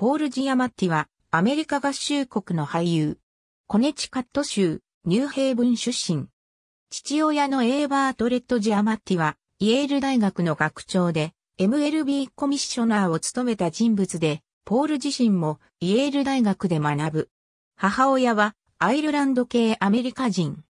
ポール・ジアマッティは、アメリカ合衆国の俳優。コネチカット州、ニューヘイブン出身。父親のエーバート・レッド・ジアマッティは、イェール大学の学長で、MLB コミッショナーを務めた人物で、ポール自身もイェール大学で学ぶ。母親はアイルランド系アメリカ人。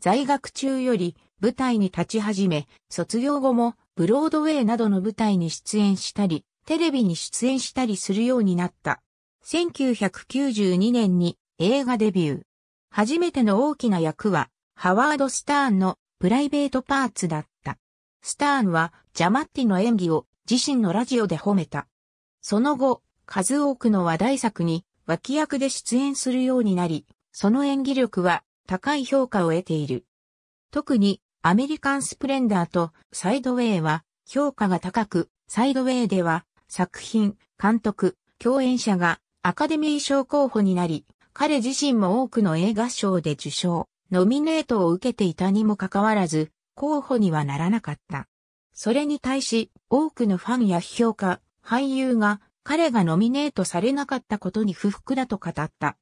在学中より舞台に立ち始め、卒業後もブロードウェイなどの舞台に出演したり、テレビに出演したりするようになった。1992年に映画デビュー。初めての大きな役は、ハワード・スターンのプライベートパーツだった。スターンはジャマッティの演技を自身のラジオで褒めた。その後、数多くの話題作に脇役で出演するようになり、その演技力は高い評価を得ている。特にアメリカンスプレンダーとサイドウェイは評価が高く、サイドウェイでは作品、監督、共演者がアカデミー賞候補になり、彼自身も多くの映画賞で受賞、ノミネートを受けていたにもかかわらず、候補にはならなかった。それに対し、多くのファンや評価、俳優が彼がノミネートされなかったことに不服だと語った。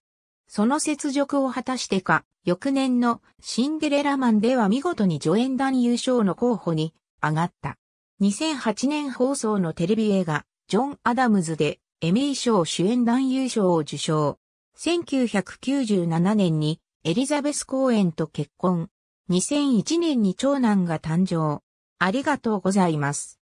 その雪辱を果たしてか、翌年のシンデレラマンでは見事に助演団優勝の候補に上がった。2008年放送のテレビ映画、ジョン・アダムズでエミー賞主演男優賞を受賞。1997年にエリザベス公演と結婚。2001年に長男が誕生。ありがとうございます。